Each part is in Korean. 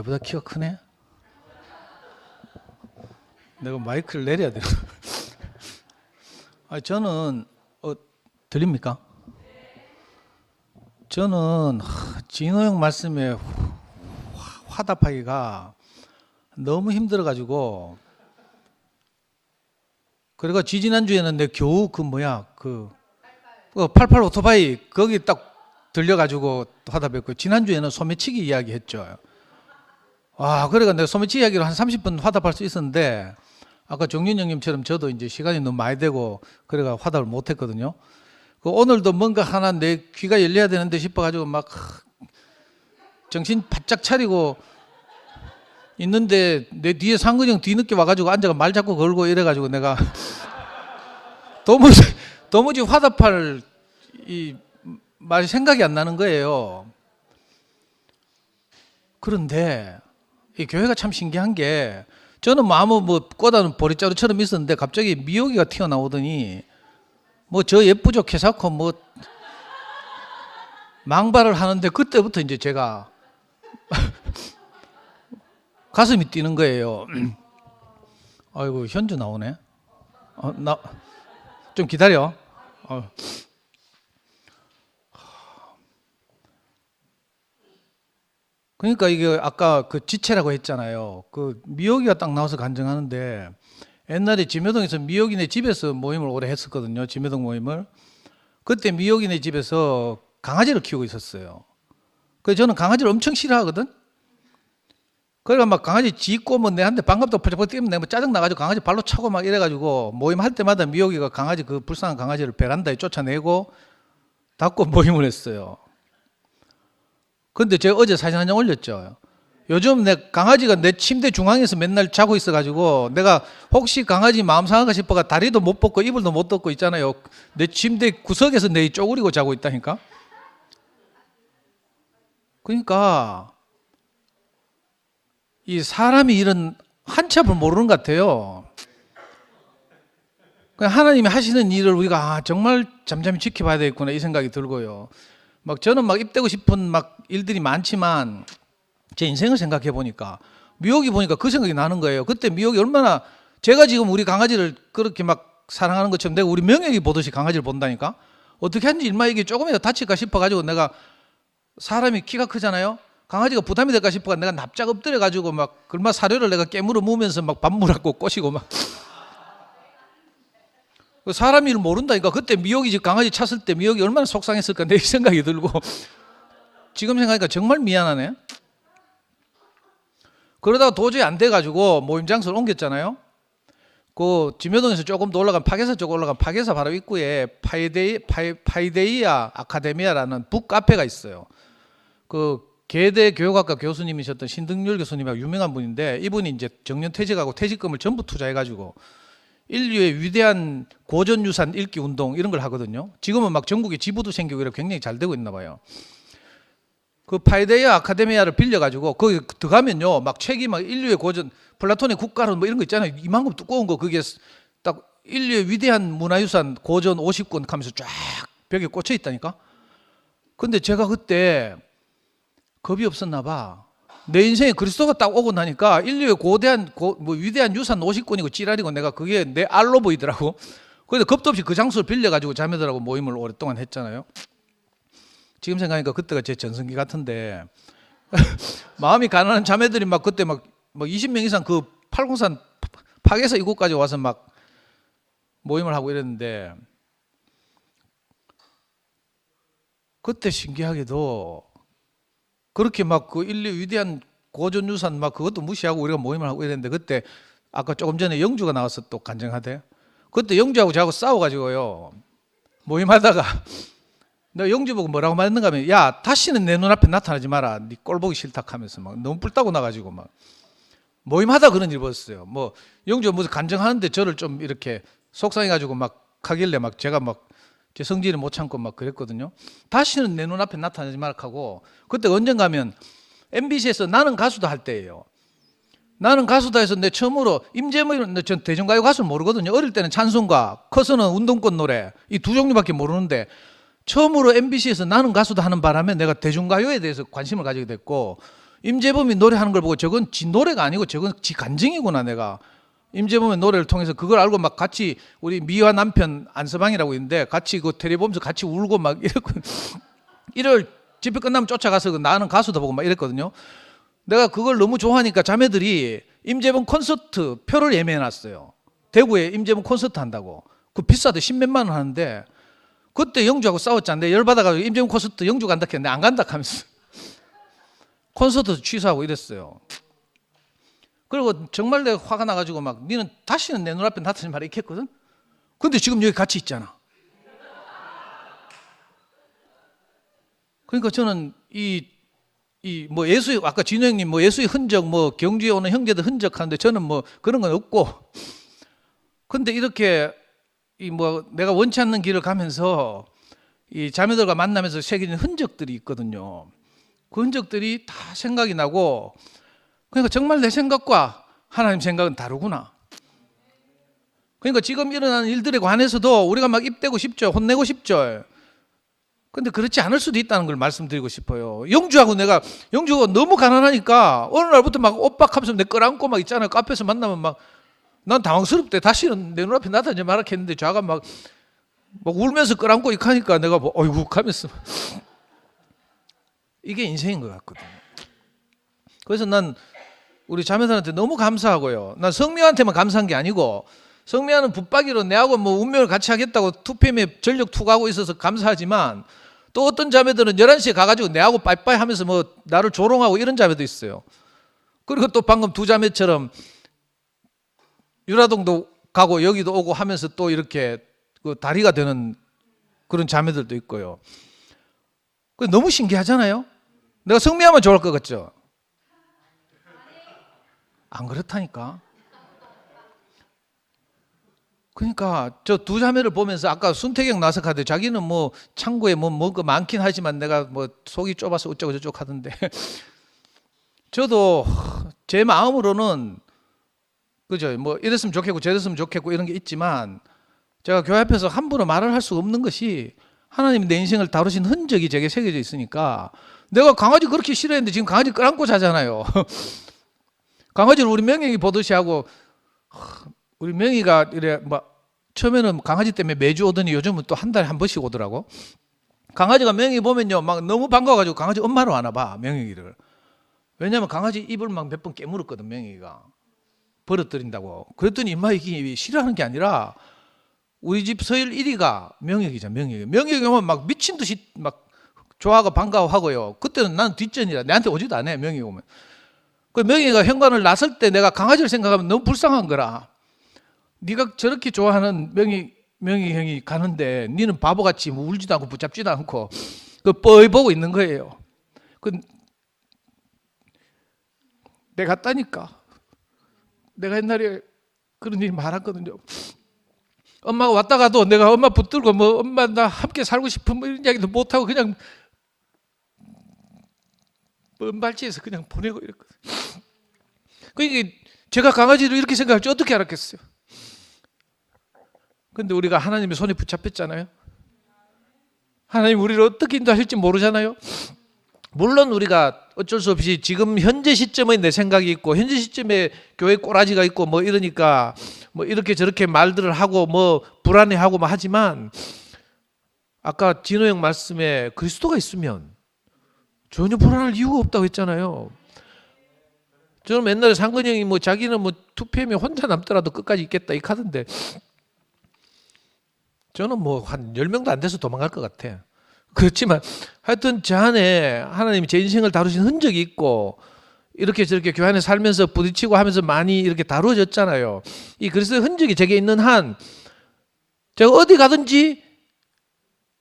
내보다 키가 크네? 내가 마이크를 내려야 되아 저는 어, 들립니까? 저는 진호 형 말씀에 화, 답하기가 너무 힘들어가지고 그리고 지지난주에는 내 겨우 그 뭐야 그 어, 88 오토바이 거기 딱 들려가지고 화답했고 지난주에는 소매치기 이야기 했죠. 아, 그래가 내가 소매치 이야기로 한 30분 화답할 수 있었는데, 아까 정윤 형님처럼 저도 이제 시간이 너무 많이 되고, 그래가 화답을 못 했거든요. 그 오늘도 뭔가 하나 내 귀가 열려야 되는데 싶어가지고 막 정신 바짝 차리고 있는데 내 뒤에 상근이 형 뒤늦게 와가지고 앉아가 말 자꾸 걸고 이래가지고 내가 도무지, 도무지 화답할 이 말이 생각이 안 나는 거예요. 그런데 이 교회가 참 신기한 게 저는 뭐 아무 뭐 꼬다는 보리자루처럼 있었는데 갑자기 미역이가 튀어나오더니 뭐 저 예쁘죠 캐사코 뭐 망발을 하는데 그때부터 이제 제가 가슴이 뛰는 거예요. 아이고 현주 나오네. 어, 나 좀 기다려. 어. 그러니까 이게 아까 그 지체라고 했잖아요. 그 미역이가 딱 나와서 간증하는데 옛날에 지묘동에서 미역이네 집에서 모임을 오래 했었거든요. 지묘동 모임을. 그때 미역이네 집에서 강아지를 키우고 있었어요. 그래서 저는 강아지를 엄청 싫어하거든. 그러니까 막 강아지 짖고 뭐 내한테 반갑도 펄펄 뛰면 내뭐 짜증 나가지고 강아지 발로 차고 막 이래가지고 모임 할 때마다 미역이가 강아지 그 불쌍한 강아지를 베란다에 쫓아내고 닫고 모임을 했어요. 근데 제가 어제 사진 한 장 올렸죠. 요즘 내 강아지가 내 침대 중앙에서 맨날 자고 있어가지고 내가 혹시 강아지 마음 상할까 싶어가 다리도 못 뻗고 이불도 못 덮고 있잖아요. 내 침대 구석에서 내 쪼그리고 자고 있다니까. 그러니까 이 사람이 이런 한참을 모르는 것 같아요. 그냥 하나님이 하시는 일을 우리가 아, 정말 잠잠히 지켜봐야 되겠구나 이 생각이 들고요. 막 저는 막 입대고 싶은 막 일들이 많지만 제 인생을 생각해 보니까 미역이 보니까 그 생각이 나는 거예요. 그때 미역이 얼마나 제가 지금 우리 강아지를 그렇게 막 사랑하는 것처럼 내가 우리 명예기 보듯이 강아지를 본다니까 어떻게 하는지 일마 이게 조금이라도 다칠까 싶어가지고 내가 사람이 키가 크잖아요. 강아지가 부담이 될까 싶어가 내가 납작 엎드려가지고 막 얼마 사료를 내가 깨물어 모으면서 막 밥물하고 꼬시고 막 그 사람 일을 모른다니까 그때 미역이 지 강아지 찼을 때 미역이 얼마나 속상했을까 내 생각이 들고 지금 생각하니까 정말 미안하네. 그러다가 도저히 안 돼가지고 모임 장소를 옮겼잖아요. 그 지묘동에서 조금 더 올라간 파괴사 쪽 올라간 파괴사 바로 입구에 파이데이 파이, 파이데이아 아카데미아라는 북 카페가 있어요. 그개대 교육학과 교수님이셨던 신등률 교수님하고 유명한 분인데 이분이 이제 정년 퇴직하고 퇴직금을 전부 투자해가지고 인류의 위대한 고전 유산 읽기 운동 이런 걸 하거든요. 지금은 막 전국에 지부도 생기고 이렇게 굉장히 잘 되고 있나 봐요. 그 파이데아 아카데미아를 빌려가지고 거기 들어가면요 막 책이 막 인류의 고전 플라톤의 국가론 뭐 이런 거 있잖아요 이만큼 두꺼운 거 그게 딱 인류의 위대한 문화유산 고전 50권 하면서 쫙 벽에 꽂혀 있다니까 근데 제가 그때 겁이 없었나 봐 내 인생에 그리스도가 딱 오고 나니까 인류의 고대한 고, 뭐 위대한 유산 50권이고 찌라리고 내가 그게 내 알로 보이더라고 그래서 겁도 없이 그 장소를 빌려가지고 자매들하고 모임을 오랫동안 했잖아요 지금 생각하니까 그때가 제 전성기 같은데 마음이 가난한 자매들이 막 그때 막 뭐 20명 이상 그 팔공산 파에서 이곳까지 와서 막 모임을 하고 이랬는데 그때 신기하게도 그렇게 막 그 인류 위대한 고전 유산 막 그것도 무시하고 우리가 모임을 하고 이랬는데 그때 아까 조금 전에 영주가 나와서 또 간증하대. 그때 영주하고 저하고 싸워가지고요 모임하다가 내가 영주보고 뭐라고 말했는가 하면 야 다시는 내 눈앞에 나타나지 마라 네 꼴보기 싫다 하면서 막 너무 뿔따고 나가지고 막 모임하다 그런 일 벌었어요 뭐 영주가 무슨 간증하는데 저를 좀 이렇게 속상해가지고 막 하길래 막 제가 막 제 성질을 못 참고 막 그랬거든요 다시는 내 눈앞에 나타나지 말라 하고 그때 언젠가면 MBC에서 나는 가수다 할 때예요 나는 가수다 해서 내 처음으로 임재범이는 전 대중가요 가수 모르거든요. 어릴 때는 찬송가, 커서는 운동권 노래 이 두 종류밖에 모르는데 처음으로 MBC에서 나는 가수도 하는 바람에 내가 대중가요에 대해서 관심을 가지게 됐고 임재범이 노래하는 걸 보고 저건 지 노래가 아니고 저건 지 간증이구나 내가 임재범의 노래를 통해서 그걸 알고 막 같이 우리 미와 남편 안서방이라고 있는데 같이 그 테레비 보면서 같이 울고 막 이랬고 이럴 집회 끝나면 쫓아가서 그 나는 가수다 보고 막 이랬거든요 내가 그걸 너무 좋아하니까 자매들이 임재범 콘서트 표를 예매해 놨어요 대구에 임재범 콘서트 한다고 그 비싸도 십몇만 원 하는데 그때 영주하고 싸웠잖아. 요 열받아가지고 임재훈 콘서트 영주 간다 했는데 안 간다 하면서 콘서트 취소하고 이랬어요. 그리고 정말 내가 화가 나가지고 막 니는 다시는 내 눈앞에 나타나지 말라 이렇게 했거든. 근데 지금 여기 같이 있잖아. 그러니까 저는 이 이 뭐 예수의 아까 진우 형님 뭐 예수의 흔적 뭐 경주에 오는 형제들 흔적 하는데 저는 뭐 그런 건 없고 근데 이렇게 이뭐 내가 원치 않는 길을 가면서 이 자매들과 만나면서 새겨진 흔적들이 있거든요. 그 흔적들이 다 생각이 나고 그러니까 정말 내 생각과 하나님 생각은 다르구나. 그러니까 지금 일어나는 일들에 관해서도 우리가 막 입대고 싶죠. 혼내고 싶죠. 근데 그렇지 않을 수도 있다는 걸 말씀드리고 싶어요. 영주하고 내가, 영주가 너무 가난하니까 어느 날부터 막 오빠 하면서 내 끌안고 막 있잖아요. 카페에서 만나면 막난 당황스럽대. 다시는 내 눈앞에 나타나지 말라 했는데 자가 막, 막 울면서 끌안고 어이렇 하니까 내가 뭐, 어이구, 가면서. 이게 인생인 것 같거든. 요 그래서 난 우리 자매들한테 너무 감사하고요. 난 성미한테만 감사한 게 아니고, 성미하는 붙박이로 내하고 뭐 운명을 같이 하겠다고 투팸에 전력 투구하고 있어서 감사하지만, 또 어떤 자매들은 11시에 가가지고 내하고 빠이빠이 하면서 뭐 나를 조롱하고 이런 자매도 있어요. 그리고 또 방금 두 자매처럼 유라동도 가고 여기도 오고 하면서 또 이렇게 그 다리가 되는 그런 자매들도 있고요. 너무 신기하잖아요. 내가 성미하면 좋을 것 같죠. 안 그렇다니까. 그러니까 저 두 자매를 보면서 아까 순태경 나서카드 자기는 뭐 창고에 뭐 먹은 거 많긴 하지만 내가 뭐 속이 좁아서 어쩌고 저쩌고 하던데 저도 제 마음으로는 그죠? 뭐 이랬으면 좋겠고 저랬으면 좋겠고 이런 게 있지만 제가 교회 앞에서 함부로 말을 할 수 없는 것이 하나님내 인생을 다루신 흔적이 제게 새겨져 있으니까 내가 강아지 그렇게 싫어했는데 지금 강아지 끌안고 자잖아요. 강아지를 우리 명영이 보듯이 하고 우리 명이가 이래 막 뭐 처음에는 강아지 때문에 매주 오더니 요즘은 또 한 달에 한 번씩 오더라고. 강아지가 명이 보면요 막 너무 반가워가지고 강아지 엄마로 안아봐 명이를. 왜냐면 강아지 입을 막 몇 번 깨물었거든 명이가. 버릇들린다고 그랬더니 인마 이게 싫어하는 게 아니라 우리 집서열 1위가 명혁이죠, 명혁이. 명혁이 오면 막 미친 듯이 막 좋아하고 반가워하고요. 그때는 나는 뒷전이라 내한테 오지도 않아, 요 명혁이 오면. 그 명희가 현관을 나설 때 내가 강아지를 생각하면 너무 불쌍한 거라. 네가 저렇게 좋아하는 명희 명희 형이 가는데 니는 바보같이 뭐 울지도 않고 붙잡지도 않고 그뻘이 보고 있는 거예요. 그 내가 갔다니까. 내가 옛날에 그런 일이 많았거든요. 엄마가 왔다가도 내가 엄마 붙들고 뭐 엄마 나 함께 살고 싶은 뭐 이런 이야기도 못 하고 그냥 은발지에서 그냥 보내고 이랬거든. 그러니까 제가 강아지를 이렇게 생각할 줄 어떻게 알았겠어요? 근데 우리가 하나님의 손에 붙잡혔잖아요. 하나님 우리를 어떻게 인도하실지 모르잖아요. 물론 우리가 어쩔 수 없이 지금 현재 시점에 내 생각이 있고 현재 시점에 교회 꼬라지가 있고 뭐 이러니까 뭐 이렇게 저렇게 말들을 하고 뭐 불안해하고 뭐 하지만 아까 진호 형 말씀에 그리스도가 있으면 전혀 불안할 이유가 없다고 했잖아요. 저는 맨날 상근 형이 뭐 자기는 뭐 투표면 혼자 남더라도 끝까지 있겠다 이 카던데 저는 뭐 한 열명도안 돼서 도망갈 것 같아. 그렇지만 하여튼 제 안에 하나님이 제 인생을 다루신 흔적이 있고 이렇게 저렇게 교회 안에 살면서 부딪히고 하면서 많이 이렇게 다루어졌잖아요. 이 그리스도의 흔적이 제게 있는 한 제가 어디 가든지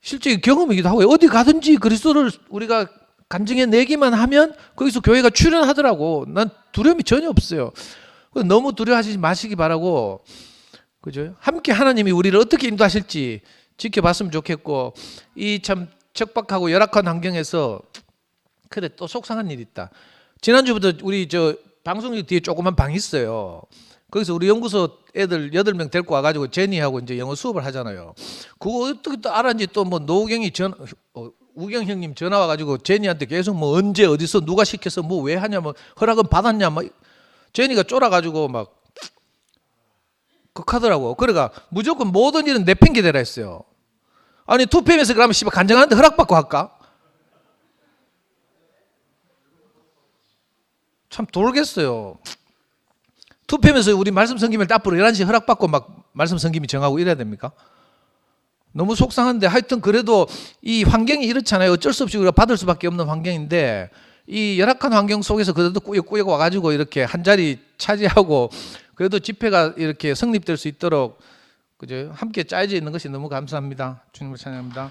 실제 경험이기도 하고 어디 가든지 그리스도를 우리가 간증해 내기만 하면 거기서 교회가 출연하더라고. 난 두려움이 전혀 없어요. 너무 두려워하지 마시기 바라고. 그죠? 함께 하나님이 우리를 어떻게 인도하실지 지켜봤으면 좋겠고, 이참 척박하고 열악한 환경에서 그래 또 속상한 일 있다. 지난주부터 우리 저방송이 뒤에 조그만 방 있어요. 거기서 우리 연구소 애들 여덟 명 데리고 와가지고 제니하고 이제 영어 수업을 하잖아요. 그거 어떻게 또 알았는지 또 뭐 노경이 전 어, 우경 형님 전화 와가지고 제니한테 계속 뭐 언제 어디서 누가 시켜서 뭐 왜 하냐 뭐 허락은 받았냐 뭐 제니가 쫄아가지고 막 극하더라고. 그러니까 무조건 모든 일은 내팽개대라 했어요. 아니 투표에서 그러면 씨발 간장하는데 허락받고 할까? 참 돌겠어요. 투표하면서 우리 말씀 성김을 앞으로 11시 허락받고 막 말씀 성김이 정하고 이래야 됩니까? 너무 속상한데 하여튼 그래도 이 환경이 이렇잖아요. 어쩔 수 없이 우리가 받을 수밖에 없는 환경인데 이 열악한 환경 속에서 그래도 꾸역꾸역 와가지고 이렇게 한 자리 차지하고 그래도 집회가 이렇게 성립될 수 있도록 그죠? 함께 짜여져 있는 것이 너무 감사합니다. 주님을 찬양합니다.